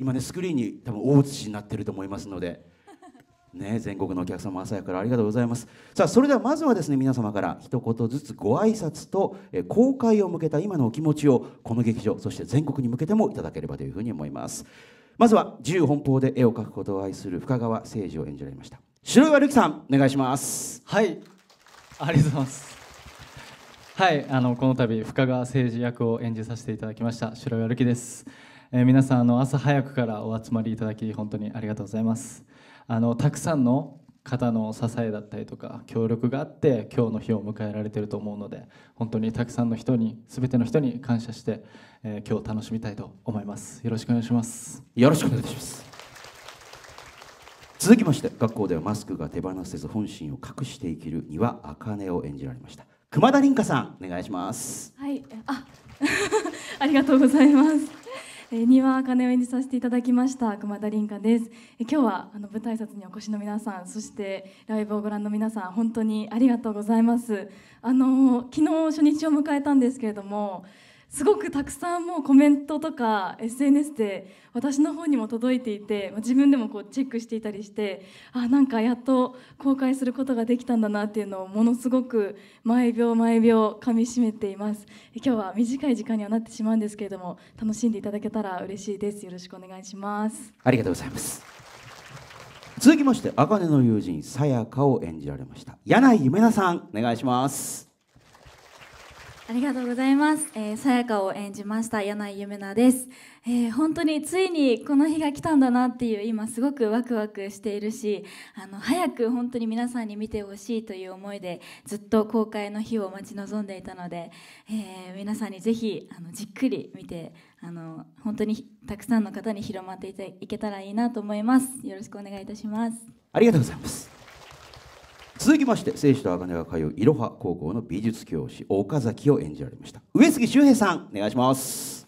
今ねスクリーンに多分大写しになってると思いますので。ね、全国のお客様朝やからありがとうございますさあそれではまずはですね皆様から一言ずつご挨拶と、え公開を向けた今のお気持ちをこの劇場そして全国に向けてもいただければというふうに思いますまずは自由奔放で絵を描くことを愛する深川誠司を演じられました白岩瑠希さんお願いしますはいありがとうございますはいあのこの度深川誠司役を演じさせていただきました白岩瑠希ですえー、皆さんあの朝早くからお集まりいただき本当にありがとうございますあのたくさんの方の支えだったりとか協力があって今日の日を迎えられてると思うので本当にたくさんの人に全ての人に感謝して、えー、今日楽しみたいと思いますよろしくお願いしますよろしくお願いします続きまして学校ではマスクが手放せず本心を隠して生きるには茜を演じられました熊田凛香さんお願いしますはいあ ありがとうございます庭金を演じさせていただきました熊田凛香です今日はあの舞台挨拶にお越しの皆さんそしてライブをご覧の皆さん本当にありがとうございますあの昨日初日を迎えたんですけれどもすごくたくさんもうコメントとか SNS で私の方にも届いていて自分でもこうチェックしていたりしてあなんかやっと公開することができたんだなっていうのをものすごく毎秒毎秒かみしめています今日は短い時間にはなってしまうんですけれども楽しんでいただけたら嬉しいですよろしくお願いしますありがとうございます続きまして茜の友人さやかを演じられました柳井夢奈さんお願いしますありがとうございます。えさやかを演じました柳井ゆめなです、えー、本当についにこの日が来たんだなっていう今すごくワクワクしているし、あの早く本当に皆さんに見てほしいという思いでずっと公開の日を待ち望んでいたので、えー、皆さんにぜひあのじっくり見て、あの本当にたくさんの方に広まっていていけたらいいなと思います。よろしくお願いいたします。ありがとうございます。続きまして聖子と茜が通ういろは高校の美術教師岡崎を演じられました上杉修平さんお願いします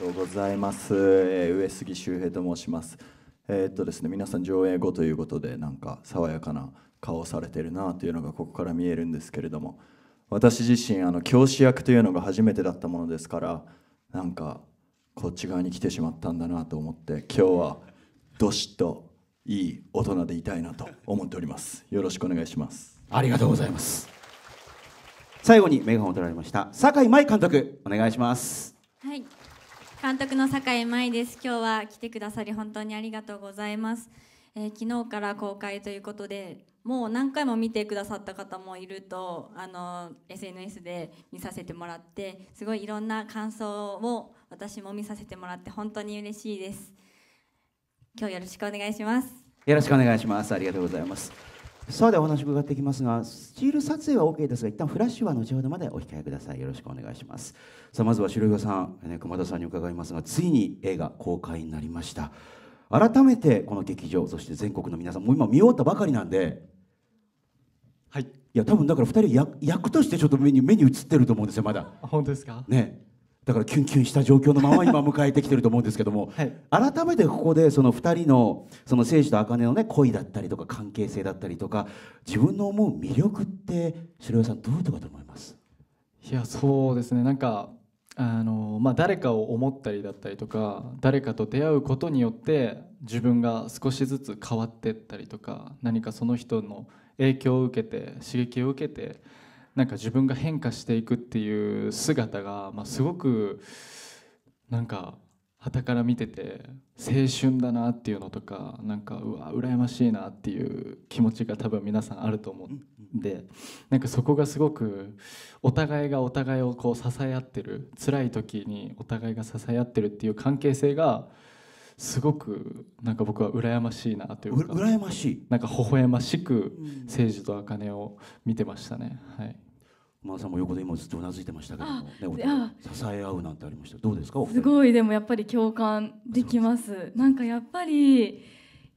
ありがとうございます、えー、上杉修平と申しますえー、っとですね皆さん上映後ということでなんか爽やかな顔されてるなというのがここから見えるんですけれども私自身あの教師役というのが初めてだったものですからなんかこっち側に来てしまったんだなと思って今日はどしっといい大人でいたいなと思っておりますよろしくお願いしますありがとうございます最後にメガホンを取られました酒井舞監督お願いしますはい監督の酒井舞です今日は来てくださり本当にありがとうございます、えー、昨日から公開ということでもう何回も見てくださった方もいるとあの SNS で見させてもらってすごいいろんな感想を私も見させてもらって本当に嬉しいです今日よろしくお願いしますよろしくお願いしますありがとうございますさあでお話伺っていきますがスチール撮影は OK ですが一旦フラッシュは後ほどまでお控えくださいよろしくお願いしますさあまずは白岩さん、ね、熊田さんに伺いますがついに映画公開になりました改めてこの劇場そして全国の皆さんもう今見終わったばかりなんではいいや多分だから2人役としてちょっと目に目に映ってると思うんですよまだ本当ですかねだからキュンキュンした状況のまま今迎えてきてると思うんですけども、はい、改めてここでその2人のその聖司と茜のね恋だったりとか関係性だったりとか自分の思う魅力って城岩さんどういうとこだと思いますいやそうですねなんかあの、まあ、誰かを思ったりだったりとか誰かと出会うことによって自分が少しずつ変わってったりとか何かその人の影響を受けて刺激を受けてなんか自分が変化していくっていう姿が、まあ、すごくなんか傍から見てて青春だなっていうのとかなんかうわ羨ましいなっていう気持ちが多分皆さんあると思うんでなんかそこがすごくお互いがお互いをこう支え合ってる辛い時にお互いが支え合ってるっていう関係性がすごくなんか僕は羨ましいなというか羨ましいなんか微笑ましく誠治と茜を見てましたねはい。まあ、さんも横で今ずっとうなずいてましたけども、ね、支え合うなんてありましたどうですかすごいでもやっぱり共感できますなんかやっぱり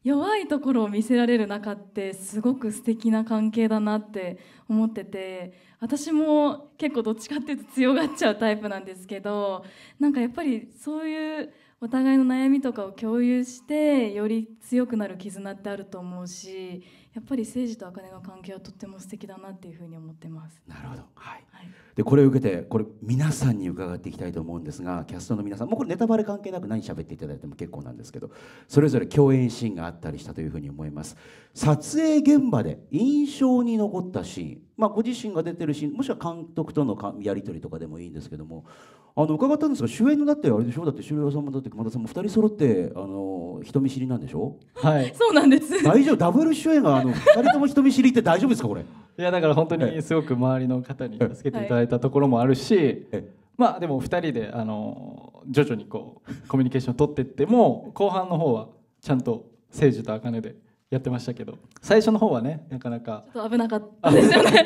弱いところを見せられる中ってすごく素敵な関係だなって思ってて私も結構どっちかっていうと強がっちゃうタイプなんですけどなんかやっぱりそういうお互いの悩みとかを共有してより強くなる絆ってあると思うしやっぱり政治と茜の関係はとっても素敵だなっていうふうに思ってますなるほど、はい、はい、でこれを受けてこれ皆さんに伺っていきたいと思うんですがキャストの皆さんもうこれネタバレ関係なく何喋っていただいても結構なんですけどそれぞれ共演シーンがあったりしたというふうに思います撮影現場で印象に残ったシーン、まあ、ご自身が出てるシーンもしくは監督とのやり取りとかでもいいんですけどもあの伺ったんですが主演のだってあれでしょだって修了さんもだって熊田さんも2人揃ってあの人見知りなんでしょはいそうなんです大丈夫ダブル主演がの二人とも人見知りって大丈夫ですかこれいやだから本当にすごく周りの方に助けていただいたところもあるし、まあでも2人であの徐々にこうコミュニケーションを取っていっても後半の方はちゃんと誠治と茜でやってましたけど最初の方はねなかなかちょっと危なかったですよね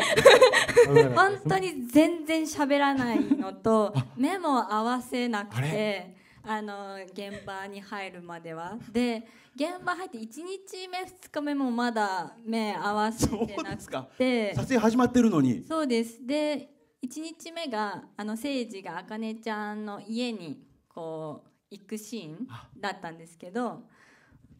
本当に全然喋らないのと目も合わせなくてあの現場に入るまではで現場入って1日目2日目もまだ目合わせてなくて撮影始まってるのにそうですで1日目があの誠治があかねちゃんの家にこう行くシーンだったんですけど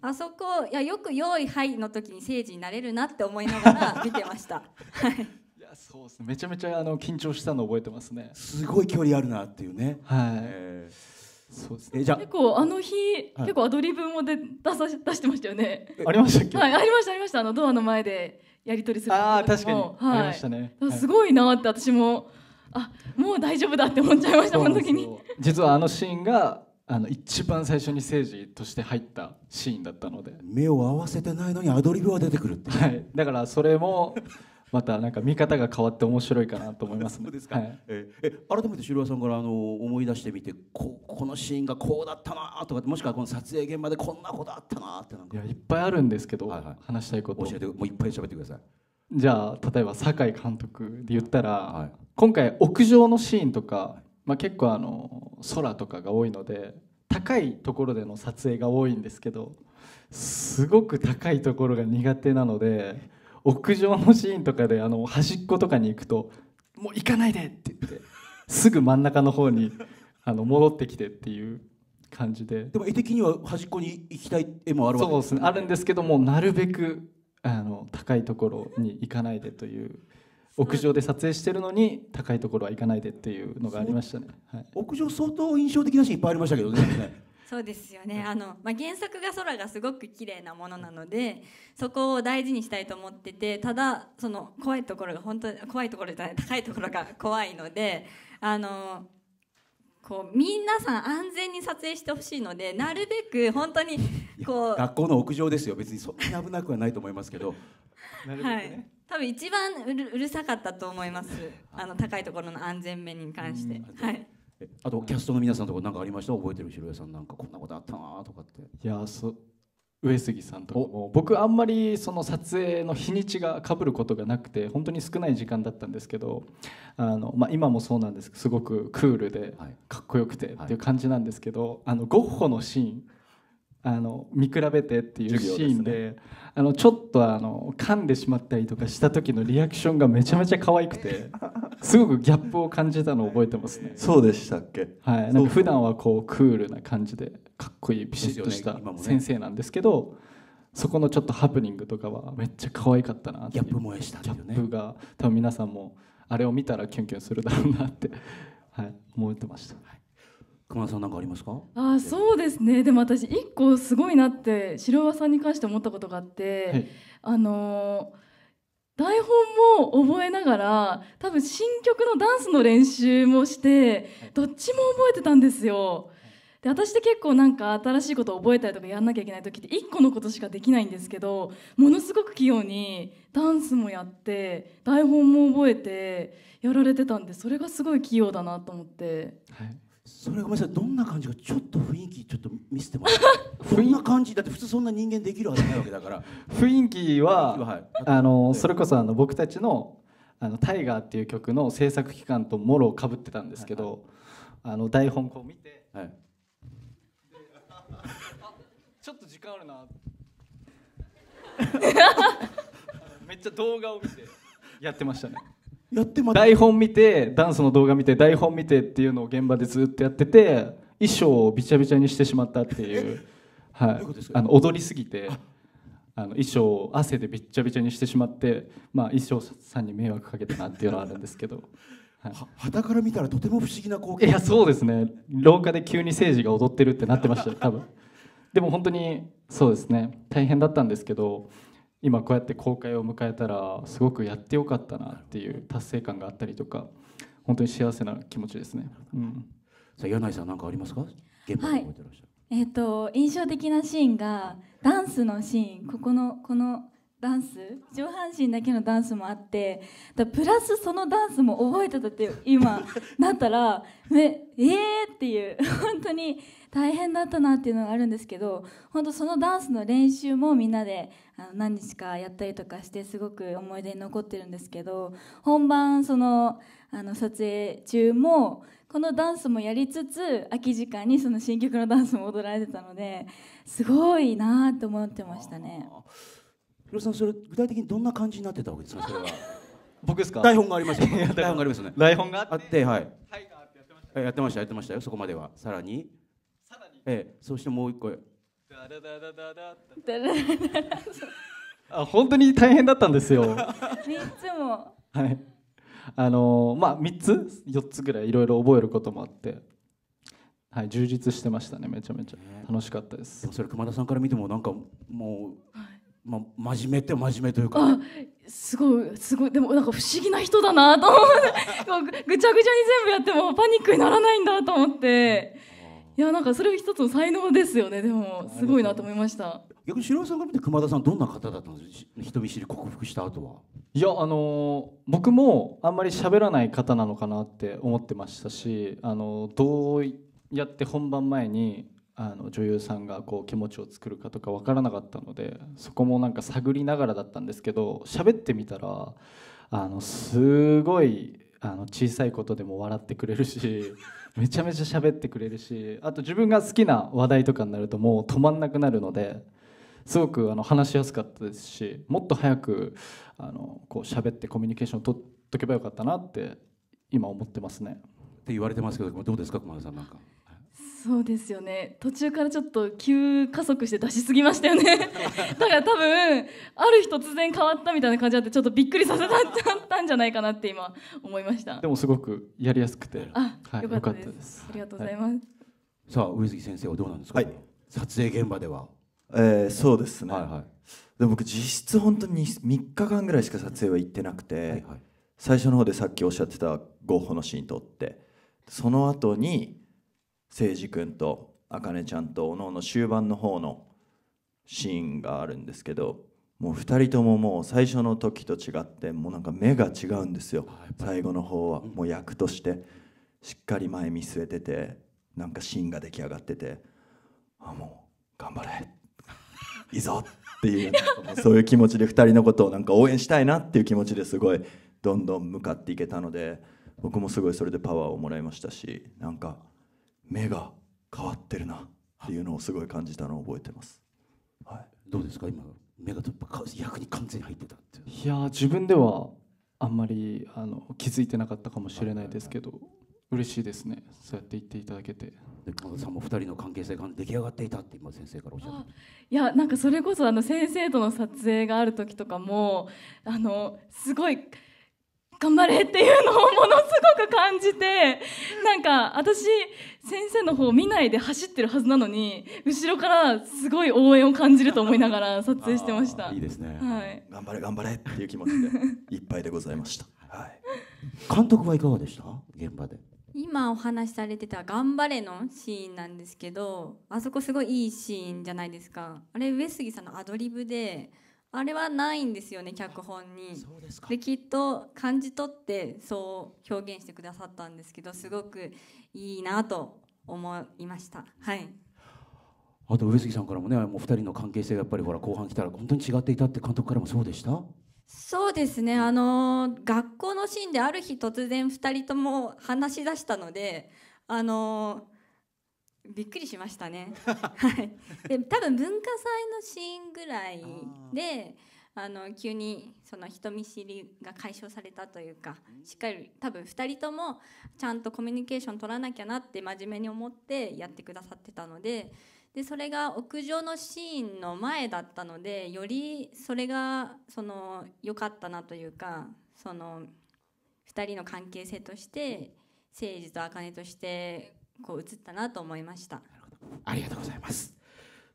あそこいやよく「用意はい」の時に政治になれるなって思いながら 見てました。はいそうですねめちゃめちゃあの緊張したの覚えてますねすごい距離あるなっていうねはい、えーそうですね。じゃ結構あの日、はい、結構アドリブもで出さ出してましたよね。ありましたっけ？はい、ありましたありましたあのドアの前でやり取りするああ確かに、はい、ありましたね。すごいなって私もあもう大丈夫だって思っちゃいましたこの時に。実はあのシーンがあの一番最初に政治として入ったシーンだったので。目を合わせてないのにアドリブは出てくるって。はい。だからそれもまたなんか見方が変わって面白いかなと思います、ね、そうですか、はい、ええ改めて白岩さんからあの思い出してみてここのシーンがこうだったなとかもしくはこの撮影現場でこんなことあったなってなんかいやいっぱいあるんですけど、はいはい、話したいこと教えてもういっぱい喋ってくださいじゃあ例えば酒井監督で言ったら、はい、今回屋上のシーンとか、まあ、結構あの空とかが多いので高いところでの撮影が多いんですけどすごく高いところが苦手なので。屋上のシーンとかであの端っことかに行くと「もう行かないで!」って言ってすぐ真ん中の方に あの戻ってきてっていう感じででも絵的には端っこに行きたい絵もあるわけです、ね、そうですねあるんですけどもなるべくあの高いところに行かないでという。屋上で撮影してるのに高いところは行かないでっていうのがありましたね、はい、屋上相当印象的なシーンいっぱいありましたけどねそうですよねあの、まあ、原作が空がすごく綺麗なものなのでそこを大事にしたいと思っててただその怖いところが本当怖いところじゃない高いところが怖いのであのこう皆さん安全に撮影してほしいのでなるべく本当にこう学校の屋上ですよ別にそんな危なくはないと思いますけど なるべく、ね、はい、多分一番うるうるさかったと思いますあの高いところの安全面に関して。はいあとキャストの皆さんとか何かありました覚えてるろ屋さんなんかこんなことあったなとかっていやそ上杉さんとかも僕あんまりその撮影の日にちがかぶることがなくて本当に少ない時間だったんですけどあの、まあ、今もそうなんですけどすごくクールでかっこよくてっていう感じなんですけど、あのゴッホのシーンあの見比べてっていうシーンで、ね、あのちょっとあの噛んでしまったりとかした時のリアクションがめちゃめちゃ可愛くて すごくギャップを感じたのを覚えてますねそうでしたっけ、はい、なんか普段はこうクールな感じでかっこいいビシッとした先生なんですけどそこのちょっとハプニングとかはめっちゃ可愛かったなギャップ萌えしたんだよねギャップが多分皆さんもあれを見たらキュンキュンするだろうなって、はい、思ってました熊田さんなんかありますかあそうですねでも私一個すごいなって白輪さんに関して思ったことがあって、はい、あのー、台本も覚えながら多分新曲のダンスの練習もしてどっちも覚えてたんですよ。で私って結構なんか新しいことを覚えたりとかやんなきゃいけない時って1個のことしかできないんですけどものすごく器用にダンスもやって台本も覚えてやられてたんでそれがすごい器用だなと思って。はいそれごめんなさいどんな感じかちょっと雰囲気ちょっと見せてもらってど んな感じだって普通そんな人間できるはずないわけだから雰囲気は、はい、あのそれこそあの僕たちの「あのタイガー」っていう曲の制作期間ともろかぶってたんですけど、はいはい、あの台本こう見て、はい、ちょっと時間あるな めっちゃ動画を見てやってましたねやってま台本見てダンスの動画見て台本見てっていうのを現場でずっとやってて衣装をびちゃびちゃにしてしまったっていう,、はい、あの踊りすぎてあの衣装を汗でびっちゃびちゃにしてしまって、まあ、衣装さんに迷惑かけたなっていうのはあるんですけど。はい、はから見たらとても不思議な光景いやそうですね廊下で急に政治が踊ってるってなってました多分でも本当にそうですね大変だったんですけど今こうやって公開を迎えたらすごくやってよかったなっていう達成感があったりとか本当に幸せな気持ちですね。うん、さあ柳井さん何かありますか？現場で覚えてらっしゃる。はい、えー、と印象的なシーンがダンスのシーンここのこのダンス上半身だけのダンスもあってだプラスそのダンスも覚えてたって今なったら めえーっていう本当に大変だったなっていうのがあるんですけど本当そのダンスの練習もみんなであの何日かやったりとかしてすごく思い出に残ってるんですけど本番そのあの撮影中もこのダンスもやりつつ空き時間にその新曲のダンスも踊られてたのですごいなと思ってましたね。ひろさんそれ具体的にどんな感じになってたわけですかそれは 僕ですか台本がありました台本があります ね台本があってはい、はい、やってましたやってましたよそこまではさらにええ、そしてもう一個ダラダラダラダラダラあ本当に大変だったんですよ3つもはいあのまあ3つ4つぐらいいろいろ覚えることもあってはい充実してましたねめちゃめちゃ楽しかったですそれ熊田さんから見てもなんかもう、まあ、真面目って真面目というかすごいすごいでもなんか不思議な人だなと思ってぐちゃぐちゃに全部やってもパニックにならないんだと思って。いやなんかそれは一つの才能ですよねでもすごいなと思いました逆に白井さんから見て熊田さんどんな方だったんです人見知り克服した後はいやあの僕もあんまり喋らない方なのかなって思ってましたしあのどうやって本番前にあの女優さんがこう気持ちを作るかとか分からなかったのでそこもなんか探りながらだったんですけど喋ってみたらあのすごいあの小さいことでも笑ってくれるしめちゃめちゃ喋ってくれるしあと自分が好きな話題とかになるともう止まんなくなるのですごくあの話しやすかったですしもっと早くあのこう喋ってコミュニケーションを取っとけばよかったなって今思ってますね。って言われてますけどどうですか熊田さんなんか。そうですよね途中からちょっと急加速して出しすぎましたよね だから多分ある日突然変わったみたいな感じだってちょっとびっくりさせたたんじゃないかなって今思いましたでもすごくやりやすくてあ、はい、よかったですありがとうございます、はい、さあ上杉先生はどうなんですか、はい、撮影現場ではえー、そうですね、はいはい、で僕実質本当に3日間ぐらいしか撮影は行ってなくて、はいはい、最初の方でさっきおっしゃってたゴッホのシーン撮ってその後に誠司君と茜ちゃんとおのおの終盤の方のシーンがあるんですけどもう2人とももう最初の時と違ってもうなんか目が違うんですよ最後の方はもう役としてしっかり前見据えててなんかシーンが出来上がっててあもう頑張れいいぞっていうそういう気持ちで2人のことをなんか応援したいなっていう気持ちですごいどんどん向かっていけたので僕もすごいそれでパワーをもらいましたしなんか。目が変わってるなっていうのをすごい感じたのを覚えてます、はい、どうですか今目がとっか役に完全に入ってたっていや自分ではあんまりあの気づいてなかったかもしれないですけど、嬉しいですねそうやって言っていただけてで加藤さんも2人の関係性が出来上がっていたって今先生からおっしゃっていやなんかそれこそあの先生との撮影がある時とかもあのすごい頑張れっていうのをものすごく感じてなんか私先生の方見ないで走ってるはずなのに後ろからすごい応援を感じると思いながら撮影してましたいいですね、はい、頑張れ頑張れっていう気持ちで いっぱいでございました、はい、監督はいかがでした現場で今お話しされてた「頑張れ」のシーンなんですけどあそこすごいいいシーンじゃないですかあれ上杉さんのアドリブであれはないんですよね脚本にそうですかきっと感じ取ってそう表現してくださったんですけどすごくいいなと思いましたはいあと上杉さんからもねもう2人の関係性がやっぱりほら後半来たら本当に違っていたって監督からもそうでしたそうですねあの学校のシーンである日突然2人とも話し出したのであのびっくりしましたね。はい、で多分文化祭のシーンぐらいであの急にその人見知りが解消されたというかしっかり多分2人ともちゃんとコミュニケーション取らなきゃなって真面目に思ってやってくださってたのででそれが屋上のシーンの前だったのでよりそれがその良かったなというかその2人の関係性として誠治と茜としてこう映ったなと思いましたありがとうございます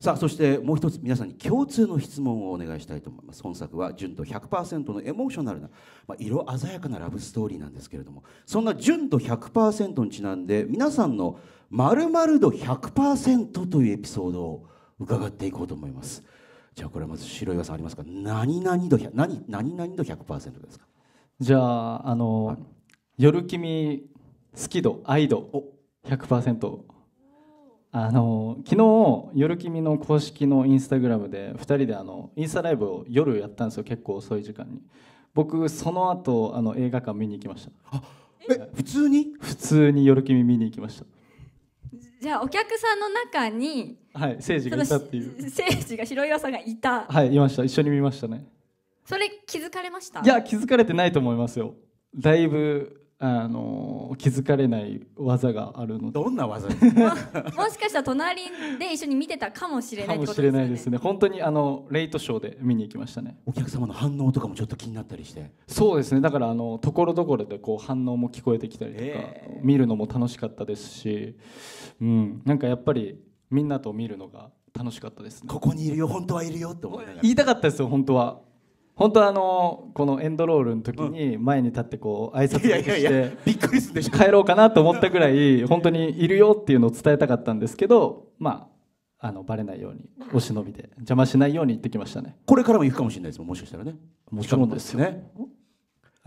さあそしてもう一つ皆さんに共通の質問をお願いしたいと思います本作は純度100%のエモーショナルな、まあ、色鮮やかなラブストーリーなんですけれどもそんな純度100%にちなんで皆さんの「まる度100%」というエピソードを伺っていこうと思いますじゃあこれまず白岩さんありますか何々度何何々度100%ですかじゃああの、はい、夜君好き度愛度100%あの昨日夜君の公式のインスタグラムで2人であのインスタライブを夜やったんですよ結構遅い時間に僕その後あの映画館見に行きましたあえ普通に普通に夜君見に行きましたじゃあお客さんの中にはい誠治がいたっていう誠治が白岩さんがいたはいいました一緒に見ましたねそれ気づかれましたいや気づかれてないと思いますよだいぶあの気づかれない技があるのでどんな技ですかもしかしたら隣で一緒に見てたかもしれない、かもしれないですね本当にあのレイトショーで見に行きましたねお客様の反応とかもちょっと気になったりしてそうですねだからあのところどころでこう反応も聞こえてきたりとか、えー、見るのも楽しかったですし、うん、なんかやっぱりみんなと見るのが楽しかったですねここにいるよ本当はいるよって思いながら言いたかったですよ本当は本当はあのこのエンドロールの時に前に立ってこう挨拶だけしてびっくりするでしょ帰ろうかなと思ったぐらい本当にいるよっていうのを伝えたかったんですけどまああのバレないようにお忍びで邪魔しないように行ってきましたねこれからも行くかもしれないですもんもしかしたらねもちろんですよね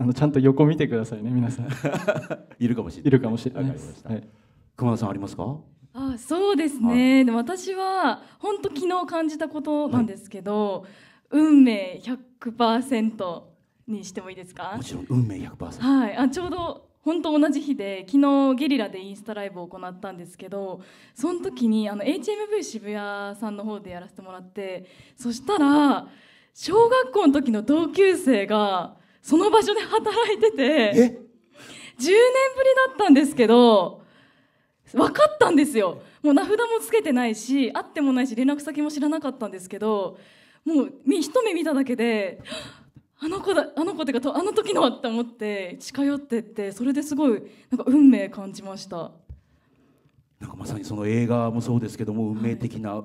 あのちゃんと横見てくださいね皆さん いるかもしれないいるかもしれないです、はい、熊田さんありますかあそうですね、はい、で私は本当昨日感じたことなんですけど、はい運命100%にしてもいいですかもちろん運命100%はいあちょうど本当同じ日で昨日ゲリラでインスタライブを行ったんですけどその時にあの HMV 渋谷さんの方でやらせてもらってそしたら小学校の時の同級生がその場所で働いててえ10年ぶりだったんですけど分かったんですよもう名札もつけてないし会ってもないし連絡先も知らなかったんですけどもう一目見ただけであの子だあの子っていうかあの時のって思って近寄ってってそれですごいなんか運命感じましたなんかまさにその映画もそうですけども運命的な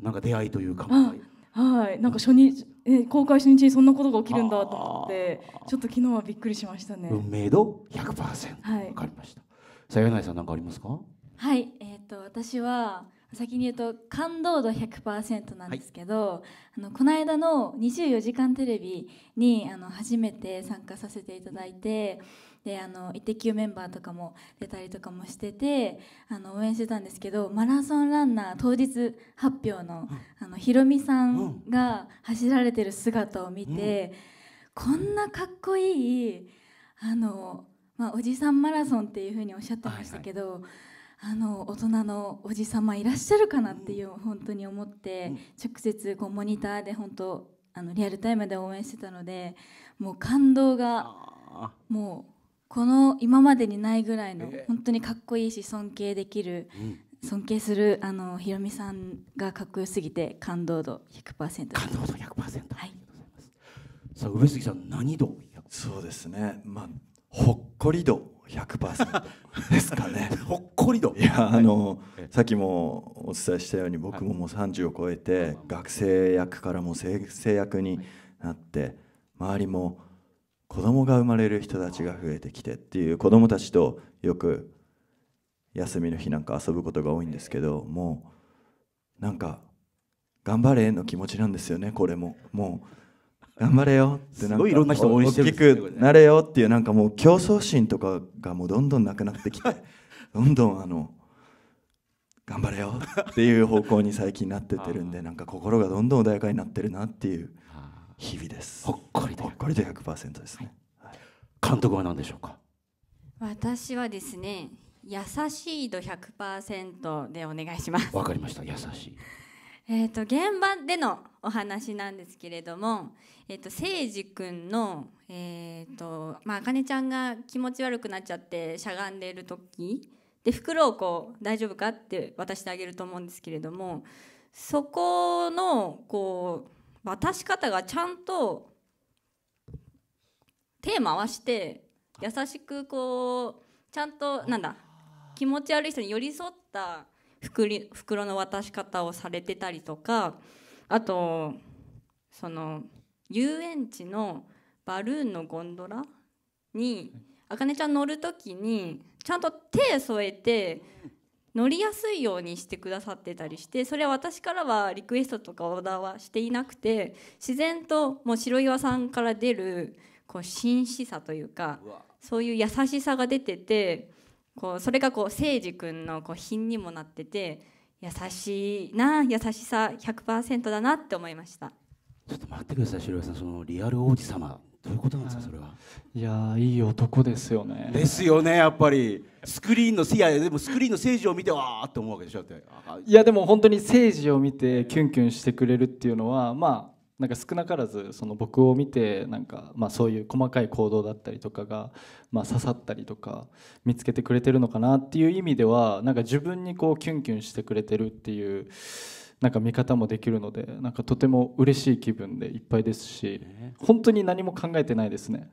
なんか出会いというか、はい、はい、なんか初日え公開初日にそんなことが起きるんだと思ってちょっと昨日はびっくりしましたね運命度100%、はい、分かりましたさあ柳井さん何かありますかはいえっ、ー、と私は先に言うと感動度100%なんですけど、はい、あのこの間の『24時間テレビに』に初めて参加させていただいてであのイッテ Q メンバーとかも出たりとかもしててあの応援してたんですけどマラソンランナー当日発表の,、あのひろみさんが走られてる姿を見て、うん、こんなかっこいいあの、まあ、おじさんマラソンっていうふうにおっしゃってましたけど。はいはいあの大人のおじ様いらっしゃるかなっていう本当に思って直接こうモニターで本当あのリアルタイムで応援してたのでもう感動がもうこの今までにないぐらいの本当にかっこいいし尊敬できる尊敬するあのひろみさんがかっこよすぎて感動度100%感動度100%はいさあ上杉さん何度そうですねまあほっこり度100%ですかね。ほっこりと。いや、あの、はい、さっきもお伝えしたように、僕ももう30を超えて、学生役からも先生役になって、周りも子供が生まれる人たちが増えてきてっていう子供たちとよく休みの日なんか遊ぶことが多いんですけど、もう、なんか、頑張れの気持ちなんですよね、これも。もう頑張れよってなんかいろんな人応援してる、ね、大きくなれよっていうなんかもう競争心とかがもうどんどんなくなってきて どんどんあの頑張れよっていう方向に最近なっててるんでなんか心がどんどん穏やかになってるなっていう日々ですほっこりでほっこりで100%ですね、はい、監督は何でしょうか私はですね優しい度100%でお願いしますわかりました優しいえーと、現場でのお話なんですけれども、えーと、と誠司君の、えーとまあかねちゃんが気持ち悪くなっちゃってしゃがんでいる時で袋をこう大丈夫かって渡してあげると思うんですけれどもそこのこう渡し方がちゃんと手回して優しくこうちゃんとなんだ気持ち悪い人に寄り添った。袋の渡し方をされてたりとかあとその遊園地のバルーンのゴンドラにあかねちゃん乗る時にちゃんと手添えて乗りやすいようにしてくださってたりしてそれは私からはリクエストとかオーダーはしていなくて自然ともう白岩さんから出るこう紳士さというかそういう優しさが出ててこうそれがこう誠司君のこう品にもなってて優しいな優しさ100%だなって思いましたちょっと待ってください白井さんそのリアル王子様どういうことなんですかそれはいやいい男ですよねですよねやっぱりスクリーンのいやでもスクリーンの政治を見てわーって思うわけでしょっていやでも本当に政治を見てキュンキュンしてくれるっていうのはまあなんか少なからずその僕を見てなんかまあそういう細かい行動だったりとかがまあ刺さったりとか見つけてくれてるのかなっていう意味ではなんか自分にこうキュンキュンしてくれてるっていうなんか見方もできるのでなんかとても嬉しい気分でいっぱいですし本当に何も考えてないですね。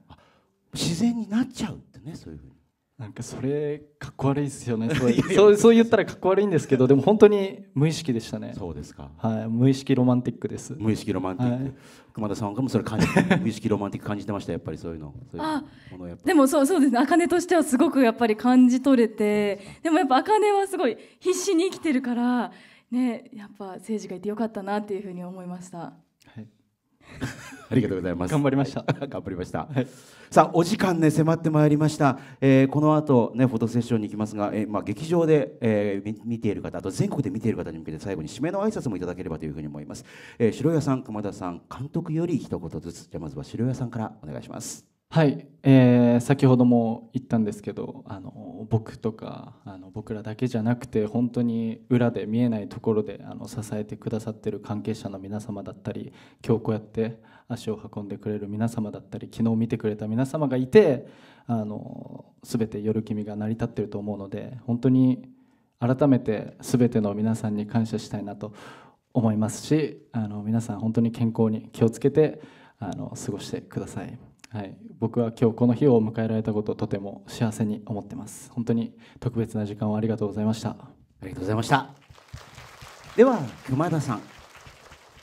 自然になっちゃうってねそういうふうに。なんかそれかっこ悪いですよねそうそうそう言ったらかっこ悪いんですけどでも本当に無意識でしたねそうですか、はい、無意識ロマンティックです無意識ロマンティック、はい、熊田さんもそれ感じ無意識ロマンティック感じてましたやっぱりそういうの そううものでもそうそうですね茜としてはすごくやっぱり感じ取れてでもやっぱ茜はすごい必死に生きてるからねやっぱ政治がいてよかったなっていうふうに思いました ありがとうございます。頑張りました。頑張りました。さあお時間ね迫ってまいりました。えー、この後ねフォトセッションに行きますが、えー、まあ劇場で、えー、見ている方、あと全国で見ている方に向けて最後に締めの挨拶もいただければというふうに思います。えー、白谷さん、熊田さん、監督より一言ずつ。じゃまずは白谷さんからお願いします。はい、えー、先ほども言ったんですけどあの僕とかあの僕らだけじゃなくて本当に裏で見えないところであの支えてくださってる関係者の皆様だったり今日こうやって足を運んでくれる皆様だったり昨日見てくれた皆様がいてあの全て夜君が成り立ってると思うので本当に改めて全ての皆さんに感謝したいなと思いますしあの皆さん本当に健康に気をつけてあの過ごしてください。はい、僕は今日この日を迎えられたこととても幸せに思ってます本当に特別な時間をありがとうございましたありがとうございましたでは熊田さん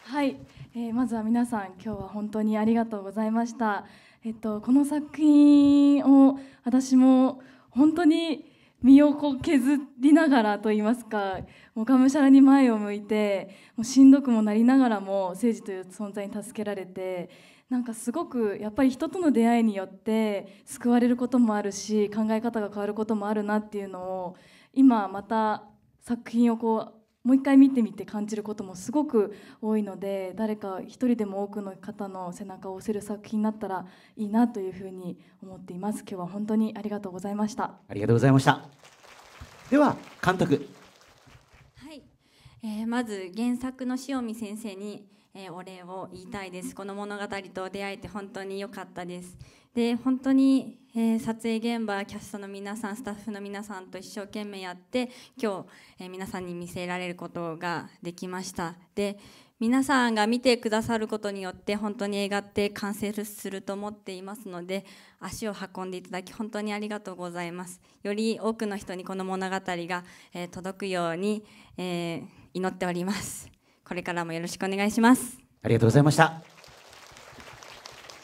はい、えー、まずは皆さん今日は本当にありがとうございましたえっとこの作品を私も本当に身をこう削りながらと言いますかもうがむしゃらに前を向いてもうしんどくもなりながらも政治という存在に助けられてなんかすごくやっぱり人との出会いによって救われることもあるし考え方が変わることもあるなっていうのを今また作品をこうもう一回見てみて感じることもすごく多いので誰か一人でも多くの方の背中を押せる作品になったらいいなというふうに思っています今日は本当にありがとうございましたありがとうございましたでは監督えー、まず原作の塩見先生に、えー、お礼を言いたいですこの物語と出会えて本当に良かったですで本当に、えー、撮影現場キャストの皆さんスタッフの皆さんと一生懸命やって今日、え皆さんに見せられることができましたで皆さんが見てくださることによって本当に映画って完成すると思っていますので足を運んでいただき本当にありがとうございますより多くの人にこの物語が、え届くように、えー祈っておりますこれからもよろしくお願いしますありがとうございました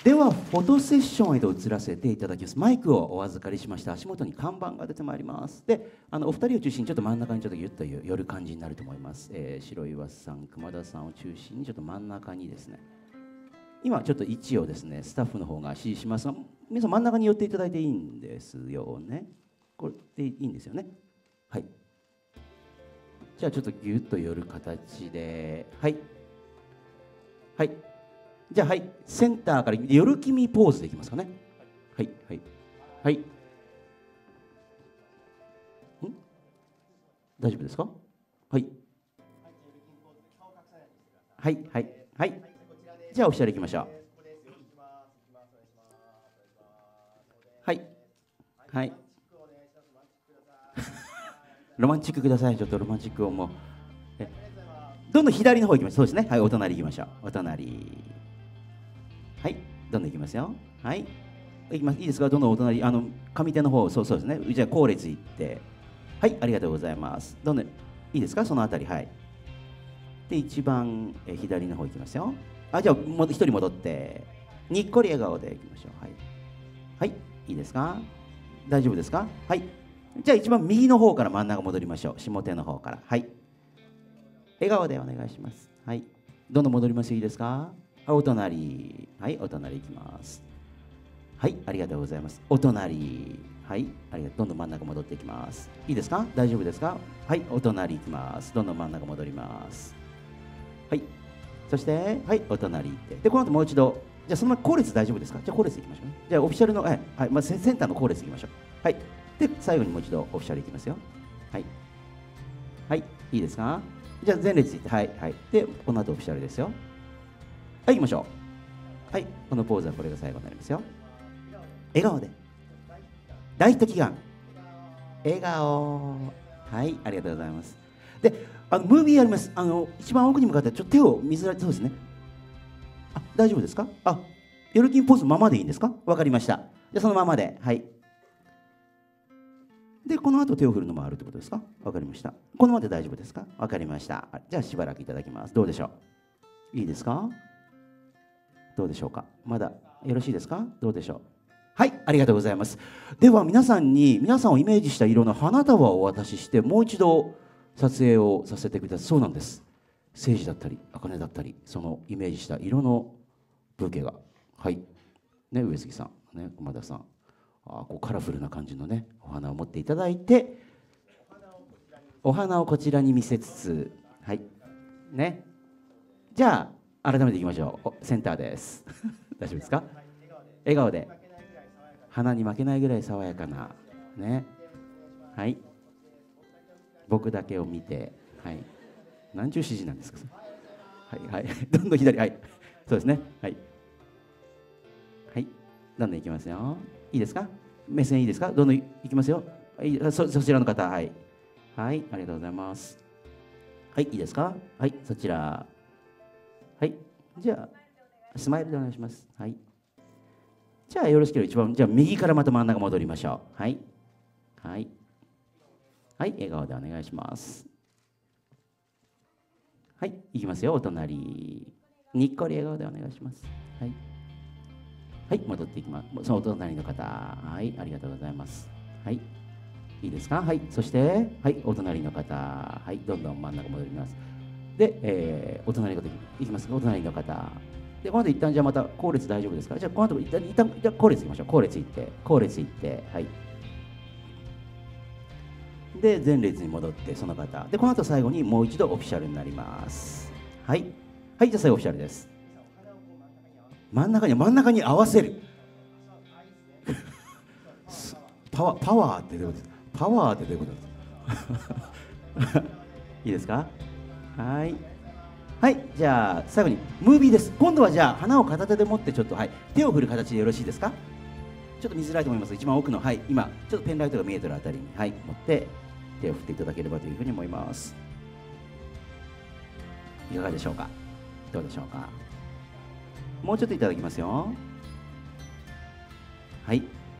ではフォトセッションへと移らせていただきますマイクをお預かりしました足元に看板が出てまいりますであのお二人を中心にちょっと真ん中にちょっとぎゅっと寄る感じになると思います、えー、白岩さん熊田さんを中心にちょっと真ん中にですね今ちょっと位置をですねスタッフの方が指示します皆さん真ん中に寄っていただいていいんですよねこれでいいんですよねはいじゃあちょっとぎゅっと寄る形ではいはいじゃあはいセンターから寄る味ポーズでいきますかねはいはいはい、はい大丈夫ですかはいはいはいはいじゃあオフィシャいきましょうはいはいロマンチックくださいちょっとロマンチックをもうどんどん左の方行きましょうそうですねはいお隣行きましょうお隣はいどんどん行きますよはい行きますいいですかどんどんお隣あの上手の方そうそうですねじゃあ後列行ってはいありがとうございますどんどんいいですかその辺りはいで一番え左の方行きますよあじゃあ一人戻ってにっこり笑顔でいきましょうはいはいいいですか大丈夫ですかはいじゃあ一番右の方から真ん中戻りましょう下手の方からはい笑顔でお願いしますはいどんどん戻りますいいですかあお隣はいお隣いきますはいありがとうございますお隣はいありがとうどんどん真ん中戻っていきますいいですか大丈夫ですかはいお隣いきますどんどん真ん中戻りますはいそしてはいお隣行ってでこの後もう一度じゃあそのまま後列大丈夫ですかじゃあ後列行きましょう、じゃあオフィシャルの、えはいまあ、センターの後列行きましょうはいで最後にもう一度オフィシャルいきますよはいはいいいですかじゃあ前列いてはいはいでこの後オフィシャルですよはいいきましょうはいこのポーズはこれが最後になりますよ笑顔で大ヒット祈願笑顔はいありがとうございますであのムービーありますあの一番奥に向かってちょっと手を見づらいそうですねあ大丈夫ですかあヨルキンポーズままでいいんですかわかりましたじゃそのままではいでこの後手を振るのもあるってことですかわかりましたこのまで大丈夫ですかわかりましたじゃあしばらくいただきますどうでしょういいですかどうでしょうかまだよろしいですかどうでしょうはいありがとうございますでは皆さんに皆さんをイメージした色の花束をお渡ししてもう一度撮影をさせてくださいそうなんです政治だったり茜だったりそのイメージした色のブーケがはいね上杉さんね駒田さんあこうカラフルな感じのねお花を持っていただいてお花をこちらに見せつつはいねじゃあ改めていきましょうセンターです 大丈夫ですか笑顔で花に負けないぐらい爽やかなねはい僕だけを見てはい何十指示なんですかはいはい どんどん左はいそうですねはいはいどんどんいきますよいいですか目線いいですかどんどんいきますよ。はい、そそちらの方、はい。はい、ありがとうございます。はい、いいですかはい、そちら。はい、じゃあ、スマイルでお願いします。はい。じゃあ、よろしければ一番、じゃあ、右からまた真ん中戻りましょう。はい。はい。はい、笑顔でお願いします。はい、いきますよ、お隣。にっこり笑顔でお願いします。はい。はい戻っていきますそのお隣の方はいありがとうございますはいいいですかはいそしてはいお隣の方はいどんどん真ん中戻りますで、えー、お隣の方いきますお隣の方でこの後、一旦じゃまた後列大丈夫ですかじゃこの後一旦一旦じゃ後列行きましょう後列行って後列行ってはいで前列に戻ってその方でこの後最後にもう一度オフィシャルになりますはいはいじゃ最後オフィシャルです真ん中に真ん中に合わせる パワーパワーってどういうことですかパワーってどういうことですかいいですかはいはいじゃあ最後にムービーです今度はじゃあ花を片手で持ってちょっとはい手を振る形でよろしいですかちょっと見づらいと思います一番奥のはい今ちょっとペンライトが見えてるあたりにはい持って手を振っていただければというふうに思いますいかがでしょうかどうでしょうかもうちょっといただきますよはい